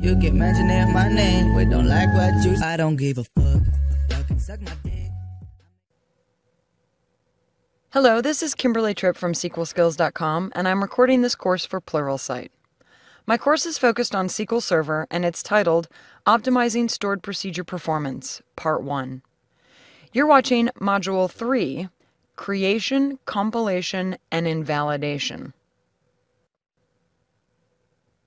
You can mention it my name, but don't like what you. I don't give a fuck. Hello, this is Kimberly Tripp from SQLskills.com, and I'm recording this course for Pluralsight. My course is focused on SQL Server, and it's titled Optimizing Stored Procedure Performance, Part 1. You're watching Module 3 Creation, Compilation, and Invalidation.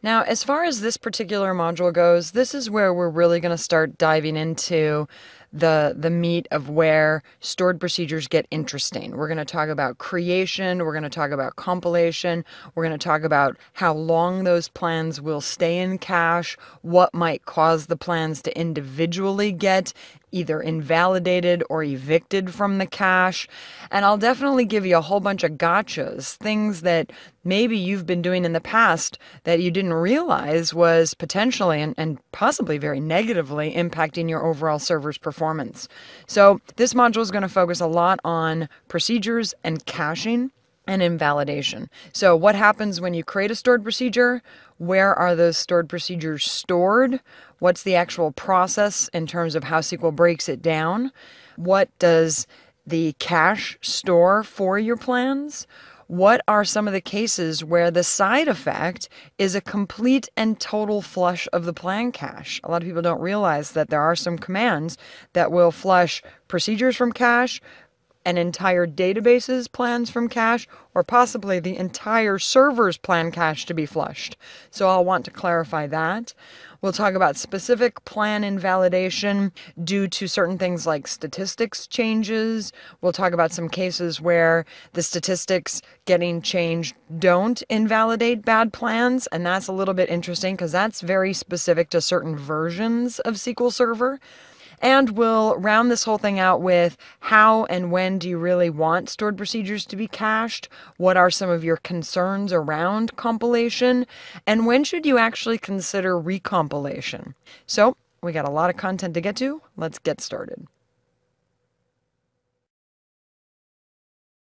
Now, as far as this particular module goes, this is where we're really going to start diving into the the meat of where stored procedures get interesting. We're going to talk about creation, we're going to talk about compilation, we're going to talk about how long those plans will stay in cache, what might cause the plans to individually get either invalidated or evicted from the cache. And I'll definitely give you a whole bunch of gotchas, things that maybe you've been doing in the past that you didn't realize was potentially and, and possibly very negatively impacting your overall server's performance performance. So this module is going to focus a lot on procedures and caching and invalidation. So what happens when you create a stored procedure? Where are those stored procedures stored? What's the actual process in terms of how SQL breaks it down? What does the cache store for your plans? what are some of the cases where the side effect is a complete and total flush of the plan cache? A lot of people don't realize that there are some commands that will flush procedures from cache, an entire database's plans from cache or possibly the entire server's plan cache to be flushed. So I'll want to clarify that. We'll talk about specific plan invalidation due to certain things like statistics changes. We'll talk about some cases where the statistics getting changed don't invalidate bad plans. And that's a little bit interesting because that's very specific to certain versions of SQL Server. And we'll round this whole thing out with how and when do you really want stored procedures to be cached? What are some of your concerns around compilation? And when should you actually consider recompilation? So we got a lot of content to get to. Let's get started.